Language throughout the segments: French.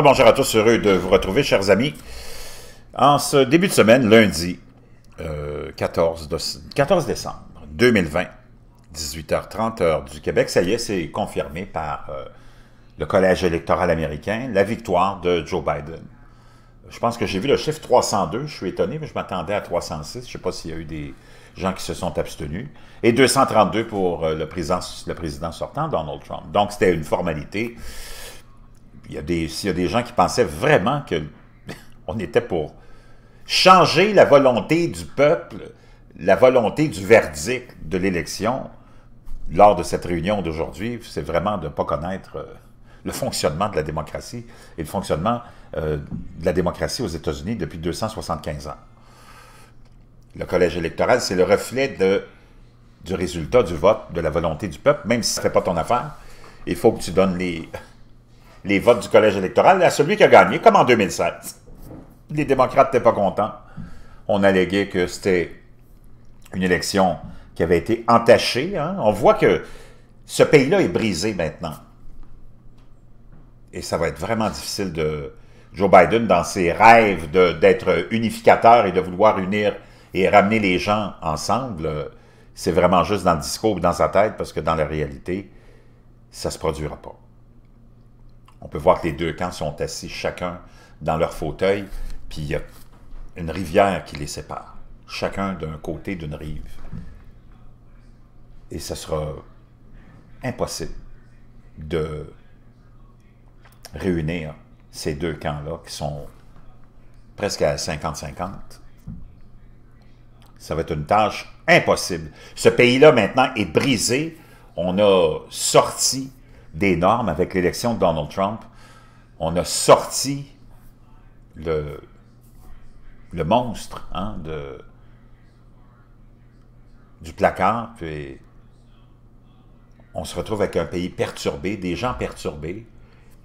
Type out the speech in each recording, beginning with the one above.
bonjour à tous, heureux de vous retrouver, chers amis. En ce début de semaine, lundi 14, euh, décembre 2020, 18h30 heure du Québec, ça y est, c'est confirmé par euh, le collège électoral américain, la victoire de Joe Biden. Je pense que j'ai vu le chiffre 302, je suis étonné, mais je m'attendais à 306. Je ne sais pas s'il y a eu des gens qui se sont abstenus. Et 232 pour euh, le président sortant, Donald Trump. Donc, c'était une formalité il y, a des, gens qui pensaient vraiment que on était pour changer la volonté du peuple, la volonté du verdict de l'élection lors de cette réunion d'aujourd'hui, c'est vraiment de ne pas connaître euh, le fonctionnement de la démocratie et le fonctionnement euh, de la démocratie aux États-Unis depuis 275 ans. Le collège électoral, c'est le reflet de, du résultat du vote, de la volonté du peuple, même si ça ne pas ton affaire, il faut que tu donnes les, les votes du collège électoral à celui qui a gagné, comme en 2007. Les démocrates n'étaient pas contents. On alléguait que c'était une élection qui avait été entachée. Hein. On voit que ce pays-là est brisé maintenant. Et ça va être vraiment difficile de... Joe Biden, dans ses rêves d'être unificateur et de vouloir unir et ramener les gens ensemble, euh, c'est vraiment juste dans le discours ou dans sa tête, parce que dans la réalité, ça ne se produira pas. On peut voir que les deux camps sont assis chacun dans leur fauteuil, puis il y a une rivière qui les sépare, chacun d'un côté d'une rive. Et ce sera impossible de réunir ces deux camps-là qui sont presque à 50-50. Ça va être une tâche impossible. Ce pays-là maintenant est brisé. On a sorti des normes avec l'élection de Donald Trump. On a sorti le, monstre hein, du placard, puis on se retrouve avec un pays perturbé, des gens perturbés,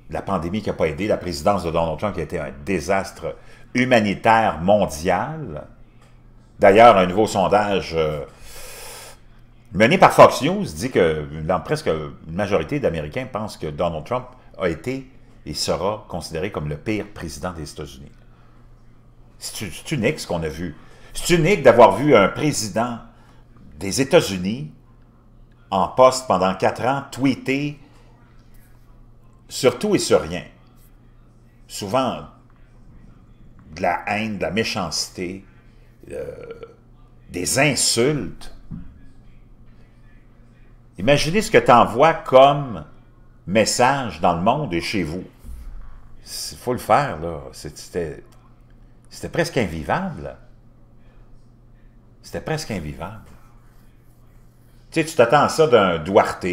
la pandémie qui n'a pas aidé, la présidence de Donald Trump qui a été un désastre humanitaire mondial. D'ailleurs, un nouveau sondage euh, Mené par Fox News, dit que presque une majorité d'Américains pensent que Donald Trump a été et sera considéré comme le pire président des États-Unis. C'est unique ce qu'on a vu. C'est unique d'avoir vu un président des États-Unis en poste pendant quatre ans tweeter sur tout et sur rien. Souvent de la haine, de la méchanceté, euh, des insultes Imaginez ce que tu envoies comme message dans le monde et chez vous. Il faut le faire, là. C'était presque invivable. C'était presque invivable. Tu sais, tu t'attends à ça d'un Duarte.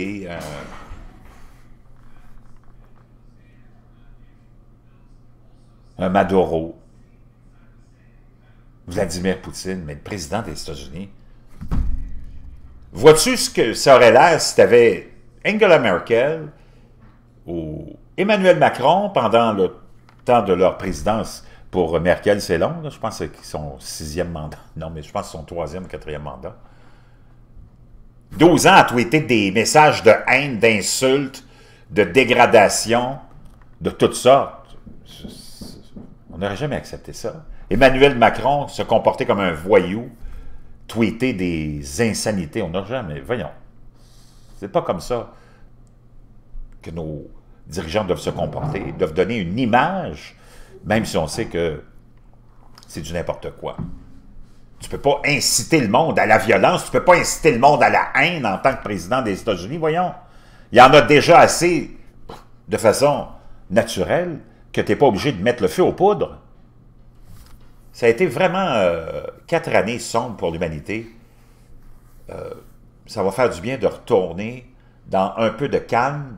un Maduro, Vladimir Poutine, mais le président des États-Unis, Vois-tu ce que ça aurait l'air si tu avais Angela Merkel ou Emmanuel Macron pendant le temps de leur présidence pour Merkel, c'est long. Je pense que c'est son sixième mandat. Non, mais je pense que son troisième quatrième mandat. 12 ans à tweeter des messages de haine, d'insultes, de dégradation, de toutes sortes. On n'aurait jamais accepté ça. Emmanuel Macron se comportait comme un voyou tweeter des insanités. On n'a jamais. Voyons. C'est pas comme ça que nos dirigeants doivent se comporter. doivent donner une image, même si on sait que c'est du n'importe quoi. Tu peux pas inciter le monde à la violence, tu peux pas inciter le monde à la haine en tant que président des États-Unis, voyons. Il y en a déjà assez de façon naturelle que tu n'es pas obligé de mettre le feu aux poudres ça a été vraiment euh, quatre années sombres pour l'humanité. Euh, ça va faire du bien de retourner dans un peu de calme,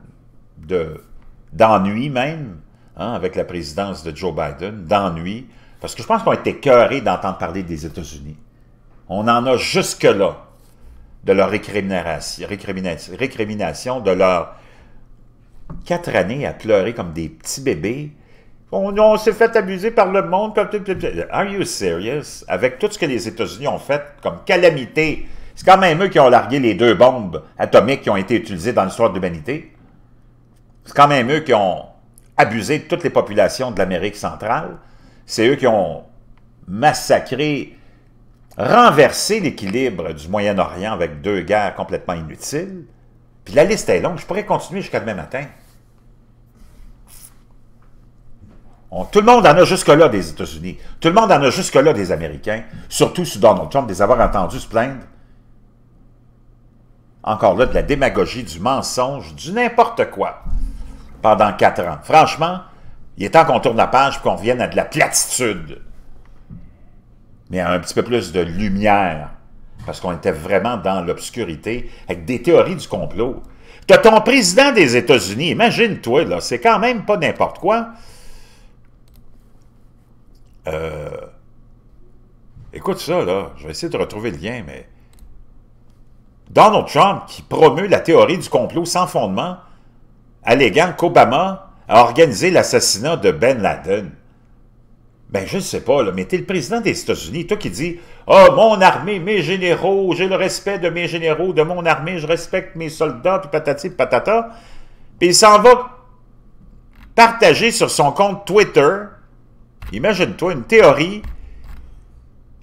d'ennui même, hein, avec la présidence de Joe Biden, d'ennui, parce que je pense qu'on a été cœurés d'entendre parler des États-Unis. On en a jusque-là de leur récrimination, récrimination, récrimination, de leur quatre années à pleurer comme des petits bébés on, s'est fait abuser par le monde. Are you serious? Avec tout ce que les États-Unis ont fait comme calamité, c'est quand même eux qui ont largué les deux bombes atomiques qui ont été utilisées dans l'histoire de l'humanité. C'est quand même eux qui ont abusé toutes les populations de l'Amérique centrale. C'est eux qui ont massacré, renversé l'équilibre du Moyen-Orient avec deux guerres complètement inutiles. Puis la liste est longue, je pourrais continuer jusqu'à demain matin. tout le monde en a jusque-là des États-Unis. Tout le monde en a jusque-là des Américains, surtout sous Donald Trump, des avoir entendus se plaindre. Encore là, de la démagogie, du mensonge, du n'importe quoi pendant quatre ans. Franchement, il est temps qu'on tourne la page et qu'on vienne à de la platitude. Mais à un petit peu plus de lumière, parce qu'on était vraiment dans l'obscurité, avec des théories du complot. T'as ton président des États-Unis, imagine-toi, là, c'est quand même pas n'importe quoi. Euh, écoute ça, là. Je vais essayer de retrouver le lien, mais... Donald Trump, qui promeut la théorie du complot sans fondement, alléguant qu'Obama a organisé l'assassinat de Ben Laden. Ben, je ne sais pas, là, mais t'es le président des États-Unis, toi qui dis « Ah, oh, mon armée, mes généraux, j'ai le respect de mes généraux, de mon armée, je respecte mes soldats, puis patati, patata. » Puis il s'en va partager sur son compte Twitter Imagine-toi une théorie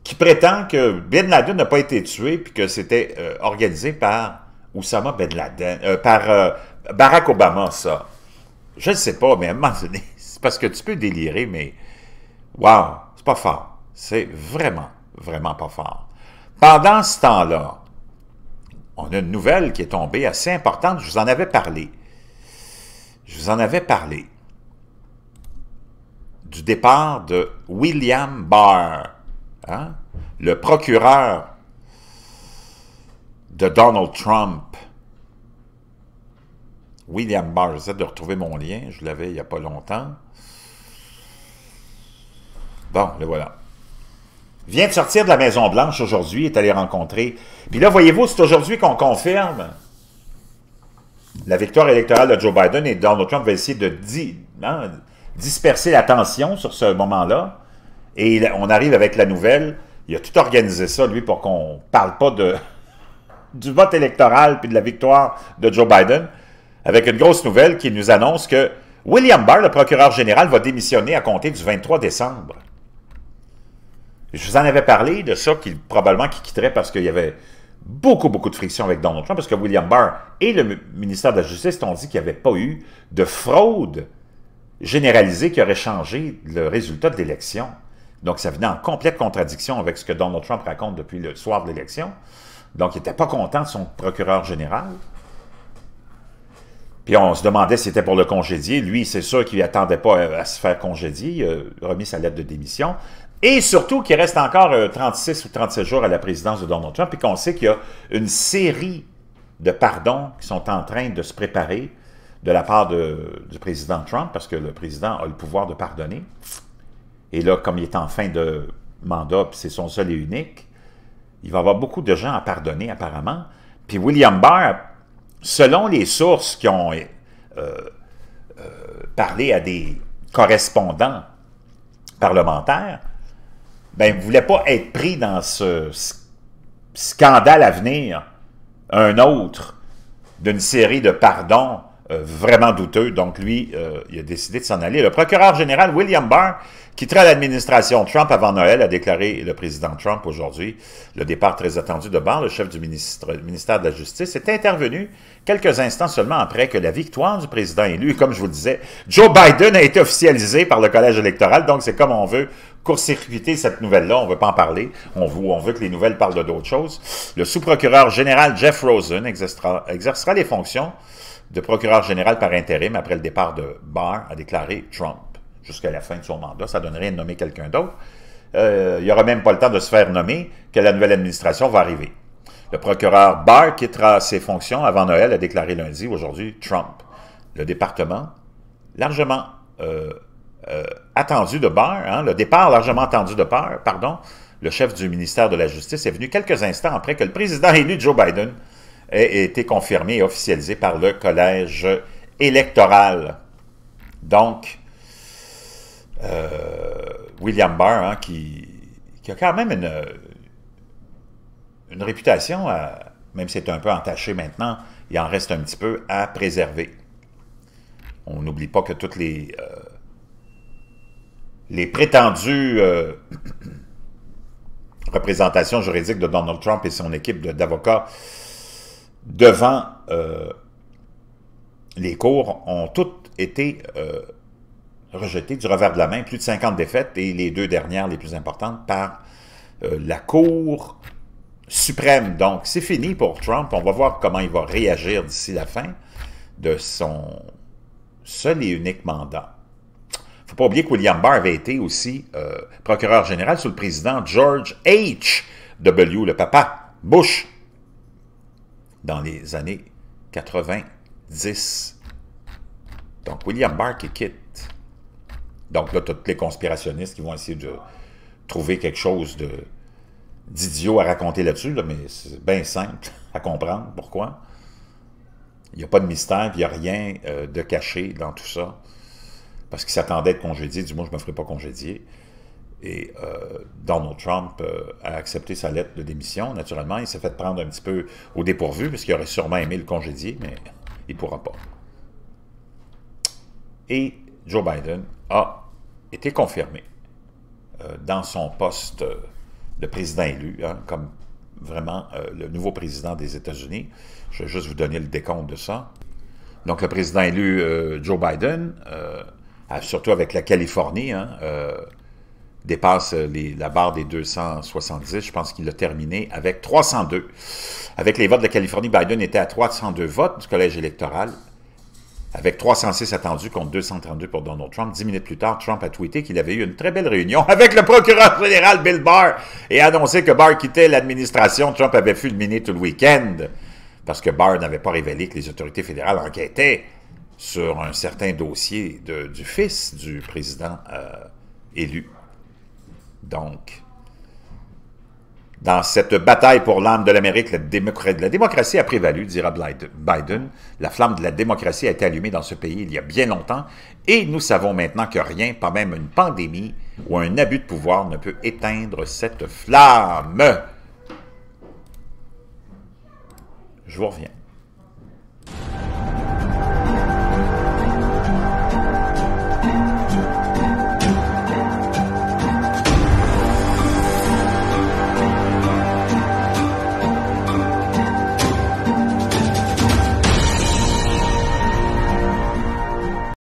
qui prétend que Bin Laden n'a pas été tué puis que c'était euh, organisé par Oussama Ben Laden, euh, par euh, Barack Obama, ça. Je ne sais pas, mais à un moment donné, c'est parce que tu peux délirer, mais wow, c'est pas fort. C'est vraiment, vraiment pas fort. Pendant ce temps-là, on a une nouvelle qui est tombée assez importante. Je vous en avais parlé. Je vous en avais parlé du départ de William Barr, hein, le procureur de Donald Trump. William Barr, j'essaie de retrouver mon lien, je l'avais il n'y a pas longtemps. Bon, le voilà. Vient de sortir de la Maison-Blanche aujourd'hui, est allé rencontrer. Puis là, voyez-vous, c'est aujourd'hui qu'on confirme la victoire électorale de Joe Biden et Donald Trump va essayer de, dire... Hein, disperser l'attention sur ce moment-là. Et on arrive avec la nouvelle. Il a tout organisé ça, lui, pour qu'on ne parle pas de, du vote électoral puis de la victoire de Joe Biden, avec une grosse nouvelle qui nous annonce que William Barr, le procureur général, va démissionner à compter du 23 décembre. Je vous en avais parlé de ça, qu'il probablement qu'il quitterait parce qu'il y avait beaucoup, beaucoup de friction avec Donald Trump, parce que William Barr et le ministère de la Justice ont dit qu'il n'y avait pas eu de fraude généralisé qui aurait changé le résultat de l'élection. Donc, ça venait en complète contradiction avec ce que Donald Trump raconte depuis le soir de l'élection. Donc, il n'était pas content de son procureur général. Puis on se demandait si c'était pour le congédier. Lui, c'est sûr qu'il n'attendait pas euh, à, se faire congédier. Il a remis sa lettre de démission. Et surtout qu'il reste encore 36 euh, ou 37 jours à la présidence de Donald Trump Puis, qu'on sait qu'il y a une série de pardons qui sont en train de se préparer de la part du président Trump, parce que le président a le pouvoir de pardonner. Et là, comme il est en fin de mandat, puis c'est son seul et unique, il va y avoir beaucoup de gens à pardonner, apparemment. Puis William Barr, selon les sources qui ont euh, euh, parlé à des correspondants parlementaires, ben, ne voulait pas être pris dans ce scandale à venir, un autre, d'une série de pardons euh, vraiment douteux. Donc, lui, euh, il a décidé de s'en aller. Le procureur général William Barr quittera l'administration Trump avant Noël, a déclaré le président Trump aujourd'hui. Le départ très attendu de Barr, le chef du ministère de la Justice, est intervenu quelques instants seulement après que la victoire du président élu, comme je vous le disais, Joe Biden a été officialisé par le collège électoral. Donc, c'est comme on veut court-circuiter cette nouvelle-là. On ne veut pas en parler. On veut, on veut que les nouvelles parlent d'autres choses. Le sous-procureur général Jeff Rosen exercera, exercera les fonctions de procureur général par intérim après le départ de Barr, a déclaré Trump jusqu'à la fin de son mandat. Ça donnerait de nommer quelqu'un d'autre. Euh, il n'y aura même pas le temps de se faire nommer que la nouvelle administration va arriver. Le procureur Barr quittera ses fonctions avant Noël, a déclaré lundi, aujourd'hui, Trump. Le département, largement euh, euh, attendu de Barr, hein, le départ largement attendu de Barr, pardon, le chef du ministère de la Justice est venu quelques instants après que le président élu Joe Biden a été confirmé et officialisé par le collège électoral. Donc, euh, William Barr, hein, qui, a quand même une, réputation, même si c'est un peu entaché maintenant, il en reste un petit peu à préserver. On n'oublie pas que toutes les, euh, prétendues euh, représentations juridiques de Donald Trump et son équipe d'avocats devant euh, les cours ont toutes été euh, rejetées du revers de la main, plus de 50 défaites, et les deux dernières les plus importantes par euh, la Cour suprême. Donc, c'est fini pour Trump. On va voir comment il va réagir d'ici la fin de son seul et unique mandat. Il ne faut pas oublier que William Barr avait été aussi procureur général sous le président George H. W., le papa Bush, dans les années 90. Donc, William Barr qui quitte. Donc là, tous les conspirationnistes qui vont essayer de trouver quelque chose d'idiot à raconter là-dessus, mais c'est bien simple à comprendre pourquoi. Il n'y a pas de mystère, il n'y a rien euh, de caché dans tout ça. Parce qu'il s'attendait à être congédié, du moins je ne me ferais pas congédier. Et euh, Donald Trump euh, a accepté sa lettre de démission. Naturellement, il s'est fait prendre un petit peu au dépourvu, parce qu'il aurait sûrement aimé le congédier, mais il ne pourra pas. Et Joe Biden a été confirmé euh, dans son poste de président élu, hein, comme vraiment le nouveau président des États-Unis. Je vais juste vous donner le décompte de ça. Donc, le président élu Joe Biden, surtout avec la Californie, hein, dépasse euh, la barre des 270. Je pense qu'il a terminé avec 302. Avec les votes de la Californie, Biden était à 302 votes du collège électoral, avec 306 attendus contre 232 pour Donald Trump. Dix minutes plus tard, Trump a tweeté qu'il avait eu une très belle réunion avec le procureur fédéral Bill Barr et annoncé que Barr quittait l'administration. Trump avait fulminé tout le week-end parce que Barr n'avait pas révélé que les autorités fédérales enquêtaient sur un certain dossier du fils du président euh, élu donc, dans cette bataille pour l'âme de l'Amérique, la, démocratie a prévalu, dira Biden. La flamme de la démocratie a été allumée dans ce pays il y a bien longtemps et nous savons maintenant que rien, pas même une pandémie ou un abus de pouvoir, ne peut éteindre cette flamme. Je vous reviens.